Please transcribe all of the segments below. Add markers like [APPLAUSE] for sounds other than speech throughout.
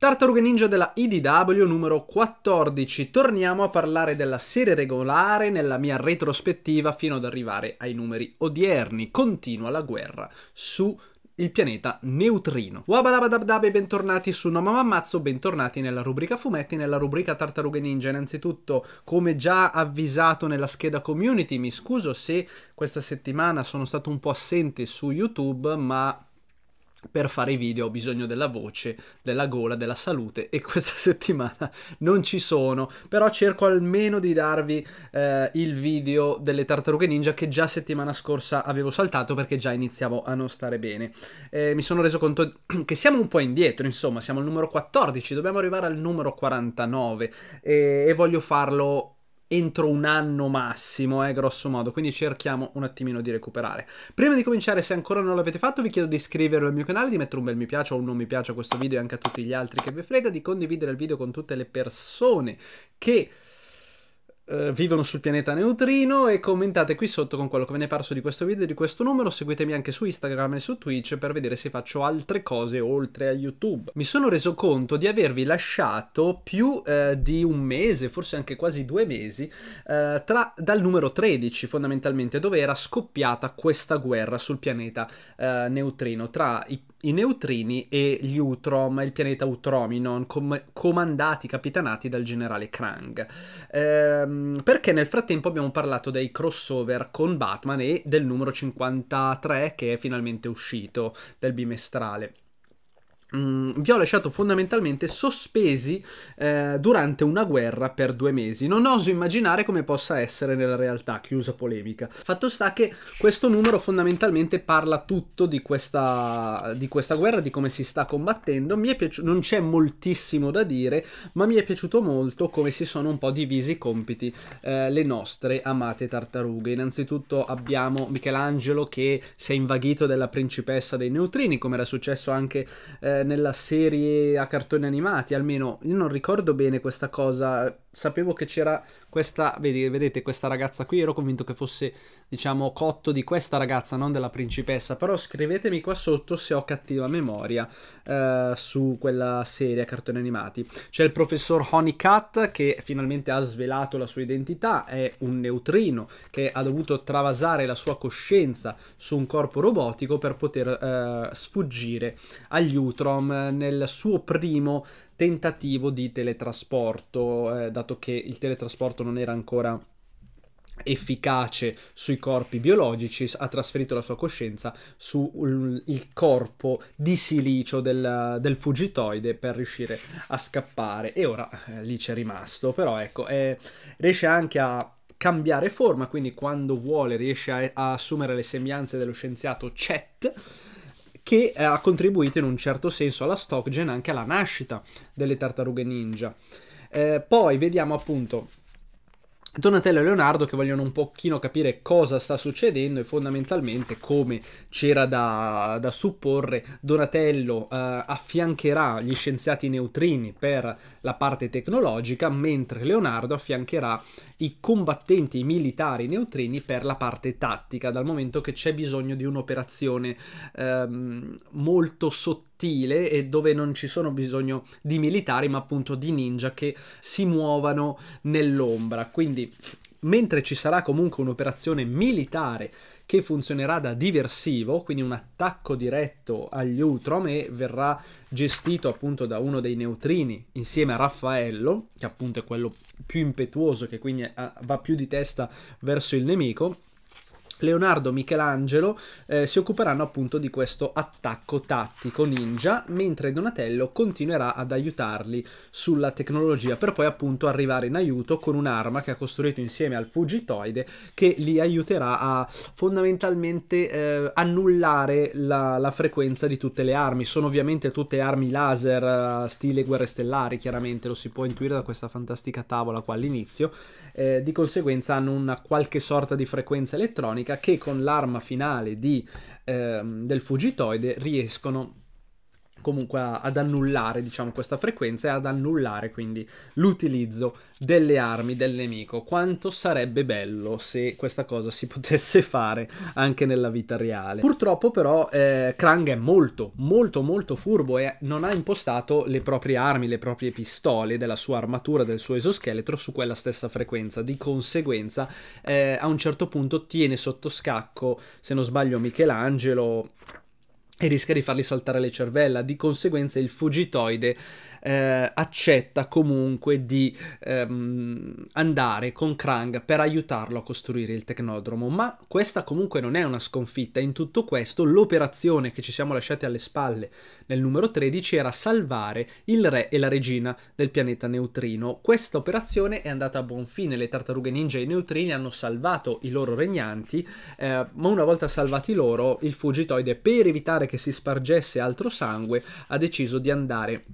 Tartaruga Ninja della IDW numero 14. Torniamo a parlare della serie regolare nella mia retrospettiva fino ad arrivare ai numeri odierni. Continua la guerra su il pianeta neutrino. e bentornati su No Mamma Ammazzo, bentornati nella rubrica fumetti, nella rubrica Tartarughe Ninja. Innanzitutto, come già avvisato nella scheda community, mi scuso se questa settimana sono stato un po' assente su YouTube, ma per fare i video ho bisogno della voce, della gola, della salute e [LAUGHS] questa settimana non ci sono, però cerco almeno di darvi eh, il video delle tartarughe ninja che già settimana scorsa avevo saltato perché già iniziavo a non stare bene. Eh, mi sono reso conto [CLEARS THROAT] che siamo un po' indietro, insomma, siamo al numero 14, dobbiamo arrivare al numero 49 e, e voglio farlo entro un anno massimo, eh, grosso modo, quindi cerchiamo un attimino di recuperare. Prima di cominciare, se ancora non l'avete fatto, vi chiedo di iscrivervi al mio canale, di mettere un bel mi piace o un non mi piace a questo video e anche a tutti gli altri che vi frega, di condividere il video con tutte le persone che eh, vivono sul pianeta neutrino e commentate qui sotto con quello che ve ne è parso di questo video e di questo numero. Seguitemi anche su Instagram e su Twitch per vedere se faccio altre cose oltre a YouTube. Mi sono reso conto di avervi lasciato più eh, di un mese, forse anche quasi due mesi, eh, tra, dal numero 13 fondamentalmente, dove era scoppiata questa guerra sul pianeta eh, neutrino tra i i neutrini e gli Utrom, il pianeta Utrominon, com- comandati, capitanati dal generale Krang. Ehm, perché nel frattempo abbiamo parlato dei crossover con Batman e del numero 53 che è finalmente uscito, del bimestrale. Mm, vi ho lasciato fondamentalmente sospesi eh, durante una guerra per due mesi. Non oso immaginare come possa essere nella realtà, chiusa polemica. Fatto sta che questo numero fondamentalmente parla tutto di questa, di questa guerra, di come si sta combattendo. Piaci- non c'è moltissimo da dire, ma mi è piaciuto molto come si sono un po' divisi i compiti eh, le nostre amate tartarughe. Innanzitutto abbiamo Michelangelo che si è invaghito della principessa dei neutrini, come era successo anche... Eh, nella serie a cartoni animati, almeno io non ricordo bene questa cosa sapevo che c'era questa, vedi, vedete questa ragazza qui, ero convinto che fosse diciamo cotto di questa ragazza, non della principessa, però scrivetemi qua sotto se ho cattiva memoria eh, su quella serie a cartoni animati. C'è il professor Honeycutt che finalmente ha svelato la sua identità, è un neutrino che ha dovuto travasare la sua coscienza su un corpo robotico per poter eh, sfuggire agli Utrom eh, nel suo primo tentativo di teletrasporto, eh, dato che il teletrasporto non era ancora efficace sui corpi biologici, ha trasferito la sua coscienza sul corpo di silicio del, del, fugitoide per riuscire a scappare. E ora eh, lì c'è rimasto, però ecco, eh, riesce anche a cambiare forma, quindi quando vuole riesce a, a assumere le sembianze dello scienziato Chet che eh, ha contribuito in un certo senso alla stockgen anche alla nascita delle tartarughe ninja. Eh, poi vediamo appunto Donatello e Leonardo che vogliono un pochino capire cosa sta succedendo e fondamentalmente come c'era da, da, supporre Donatello eh, affiancherà gli scienziati neutrini per la parte tecnologica mentre Leonardo affiancherà i combattenti i militari neutrini per la parte tattica dal momento che c'è bisogno di un'operazione ehm, molto sottile sottile e dove non ci sono bisogno di militari, ma appunto di ninja che si muovano nell'ombra. Quindi, mentre ci sarà comunque un'operazione militare che funzionerà da diversivo, quindi un attacco diretto agli Utrom e verrà gestito appunto da uno dei neutrini insieme a Raffaello, che appunto è quello più impetuoso, che quindi va più di testa verso il nemico. Leonardo Michelangelo eh, si occuperanno appunto di questo attacco tattico ninja, mentre Donatello continuerà ad aiutarli sulla tecnologia per poi appunto arrivare in aiuto con un'arma che ha costruito insieme al fuggitoide che li aiuterà a fondamentalmente eh, annullare la, la, frequenza di tutte le armi. Sono ovviamente tutte armi laser eh, stile guerre stellari, chiaramente lo si può intuire da questa fantastica tavola qua all'inizio, eh, di conseguenza hanno una qualche sorta di frequenza elettronica che con l'arma finale di, ehm, del fugitoide riescono comunque ad annullare diciamo questa frequenza e ad annullare quindi l'utilizzo delle armi del nemico quanto sarebbe bello se questa cosa si [LAUGHS] potesse fare anche nella vita reale purtroppo però eh, Krang è molto molto molto furbo e non ha impostato le proprie armi le proprie pistole della sua armatura del suo esoscheletro su quella stessa frequenza di conseguenza eh, a un certo punto tiene sotto scacco se non sbaglio Michelangelo e rischia di fargli saltare le cervella, di conseguenza il fugitoide eh, accetta comunque di ehm, andare con Krang per aiutarlo a costruire il tecnodromo. Ma questa comunque non è una sconfitta. In tutto questo, l'operazione che ci siamo lasciati alle spalle nel numero 13 era salvare il re e la regina del pianeta neutrino. Questa operazione è andata a buon fine. Le tartarughe ninja e i neutrini hanno salvato i loro regnanti, eh, ma una volta salvati loro, il fugitoide, per evitare che si spargesse altro sangue, ha deciso di andare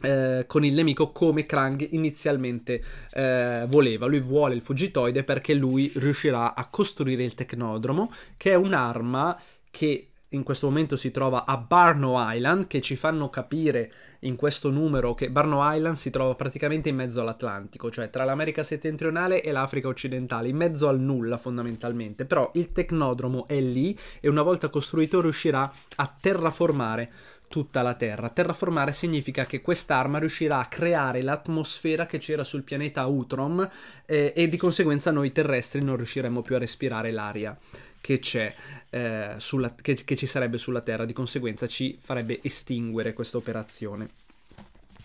eh, con il nemico come Krang inizialmente eh, voleva. Lui vuole il fuggitoide perché lui riuscirà a costruire il tecnodromo, che è un'arma che in questo momento si trova a Barno Island, che ci fanno capire in questo numero che Barno Island si trova praticamente in mezzo all'Atlantico, cioè tra l'America settentrionale e l'Africa occidentale, in mezzo al nulla fondamentalmente, però il tecnodromo è lì e una volta costruito riuscirà a terraformare tutta la Terra. Terraformare significa che quest'arma riuscirà a creare l'atmosfera che c'era sul pianeta Utrom eh, e di conseguenza noi terrestri non riusciremo più a respirare l'aria che c'è eh, sulla, che, che ci sarebbe sulla Terra, di conseguenza ci farebbe estinguere questa operazione.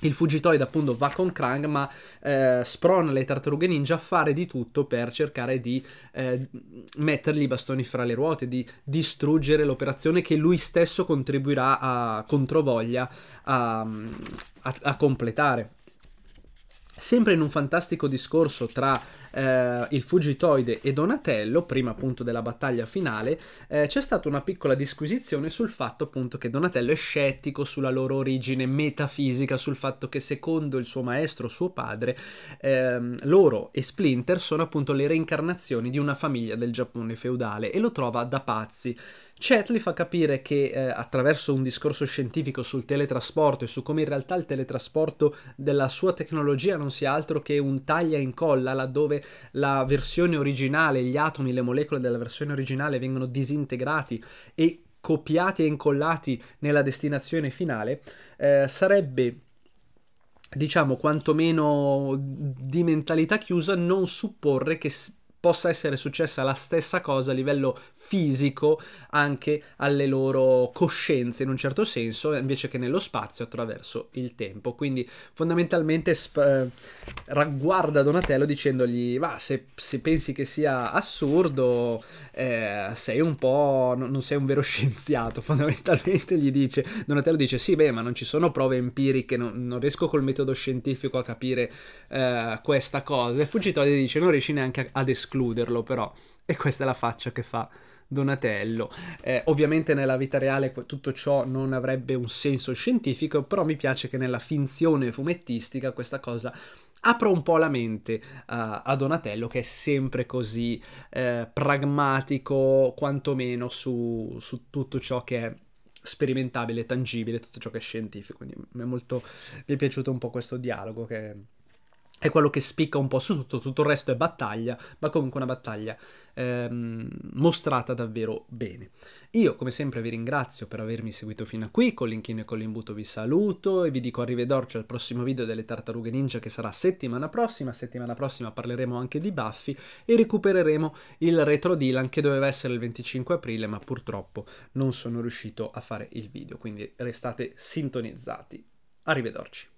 Il fuggitoide appunto va con Krang ma eh, sprona le tartarughe ninja a fare di tutto per cercare di eh, mettergli i bastoni fra le ruote, di distruggere l'operazione che lui stesso contribuirà a controvoglia a, a, a completare. Sempre in un fantastico discorso tra eh, il Fugitoide e Donatello, prima appunto della battaglia finale, eh, c'è stata una piccola disquisizione sul fatto appunto che Donatello è scettico sulla loro origine metafisica, sul fatto che secondo il suo maestro, suo padre, ehm, loro e Splinter sono appunto le reincarnazioni di una famiglia del Giappone feudale e lo trova da pazzi. Cetley fa capire che eh, attraverso un discorso scientifico sul teletrasporto e su come in realtà il teletrasporto della sua tecnologia non sia altro che un taglia e incolla laddove la versione originale, gli atomi, le molecole della versione originale vengono disintegrati e copiati e incollati nella destinazione finale, eh, sarebbe diciamo quantomeno di mentalità chiusa non supporre che possa essere successa la stessa cosa a livello fisico anche alle loro coscienze in un certo senso, invece che nello spazio attraverso il tempo. Quindi fondamentalmente sp- eh, ragguarda Donatello dicendogli, ma se, se, pensi che sia assurdo, eh, sei un po', non, non sei un vero [LAUGHS] scienziato, fondamentalmente gli dice, Donatello dice, sì, beh, ma non ci sono prove empiriche, non, non riesco col metodo scientifico a capire eh, questa cosa. E gli dice, non riesci neanche ad escludere escluderlo però. E questa è la faccia che fa Donatello. Eh, ovviamente nella vita reale tutto ciò non avrebbe un senso scientifico, però mi piace che nella finzione fumettistica questa cosa apra un po' la mente uh, a Donatello che è sempre così eh, pragmatico quantomeno su, su tutto ciò che è sperimentabile, tangibile, tutto ciò che è scientifico. Quindi mi è, molto, mi è piaciuto un po' questo dialogo che è quello che spicca un po' su tutto, tutto il resto è battaglia, ma comunque una battaglia ehm, mostrata davvero bene. Io come sempre vi ringrazio per avermi seguito fino a qui, con l'inchino e con l'imbuto vi saluto e vi dico arrivederci al prossimo video delle tartarughe ninja che sarà settimana prossima, settimana prossima parleremo anche di Buffy e recupereremo il retro Dylan che doveva essere il 25 aprile ma purtroppo non sono riuscito a fare il video, quindi restate sintonizzati. Arrivederci.